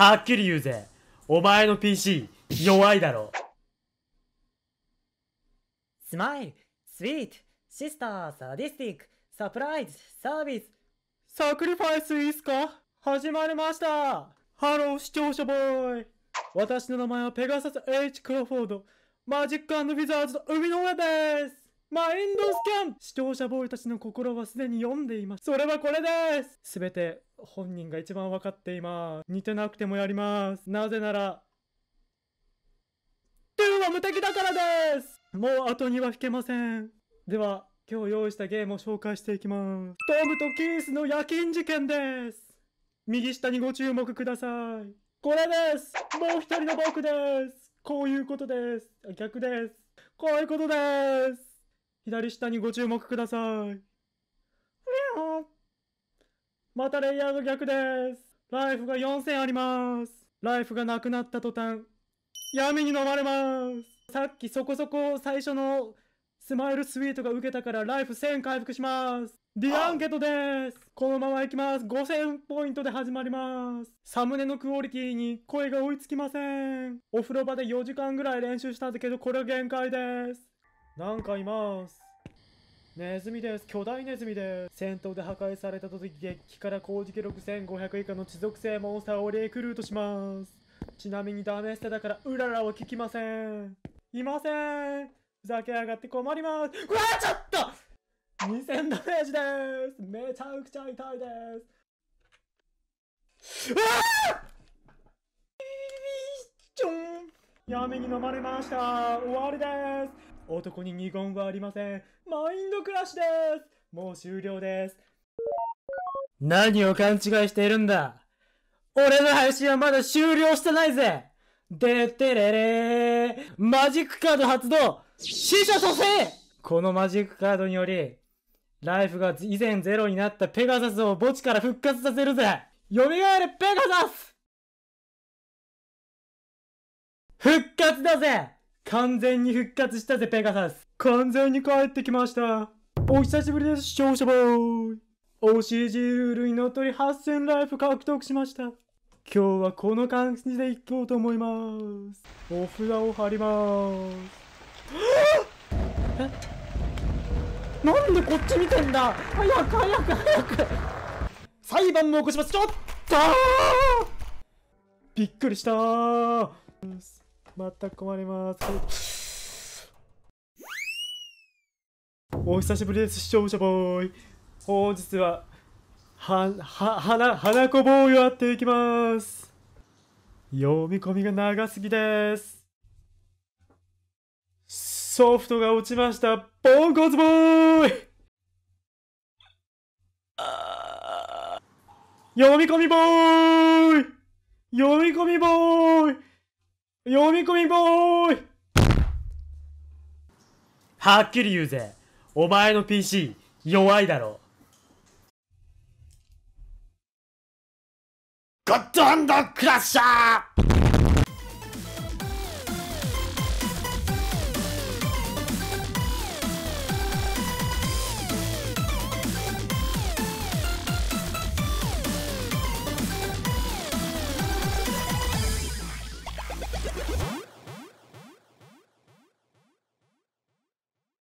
はっきり言うぜ。お前の PC、弱いだろ。スマイル、スイート、シスター、サディスティック、サプライズ、サービス、サクリファイスいいすか始まりましたハロー視聴者ボーイ私の名前はペガサス H クロフォード、マジックウィザーズの海の上ですマインドスキャン視聴者ボーイたちの心はすでに読んでいます。それはこれですすべて本人が一番わかっています。似てなくてもやります。なぜなら、トゥーは無敵だからですもう後には引けません。では、今日用意したゲームを紹介していきます。トムとキースの夜勤事件です。右下にご注目ください。これですもう一人の僕ですこういうことです。逆です。こういうことです。左下にご注目ください。またレイヤード逆です。ライフが4000あります。ライフがなくなった途端、闇に飲まれます。さっきそこそこ最初のスマイルスイートが受けたからライフ1000回復します。ディアンケートです。このまま行きます。5000ポイントで始まります。サムネのクオリティに声が追いつきません。お風呂場で4時間ぐらい練習したんだけど、これは限界です。なんかいますネズミです。巨大ネズミです。戦闘で破壊されたと時、撃機から工事記録1500以下の地属性モンスターをレクルートします。ちなみにダメ捨てだから、うららは聞きません。いません。ふざけやがって困ります。うわちょっと !2000 ダメージですめちゃくちゃ痛いですうわちー闇に飲まれました終わりです男に二言はありません。マインドクラッシュですもう終了です。何を勘違いしているんだ俺の配信はまだ終了してないぜでてれれーマジックカード発動死者蘇生このマジックカードにより、ライフが以前ゼロになったペガサスを墓地から復活させるぜ蘇るペガサス復活だぜ完全に復活したぜ、ペガサス。完全に帰ってきました。お久しぶりです、少々者ボーイ。OCG ルールにのっとり8000ライフ獲得しました。今日はこの感じでいこうと思います。お札を貼ります。えなんでこっち見てんだ早く早く早く裁判も起こしますちょっとびっくりした全く困ります。お久しぶりです、視聴者ボーイ。本日は、は、は、はな、花子ボーイをやっていきます。読み込みが長すぎです。ソフトが落ちました。ポンコツボーイ読み込みボーイ読み込みボーイ読み込みボーイはっきり言うぜ。お前の PC 弱いだろ。ゴッドハンドクラッシャー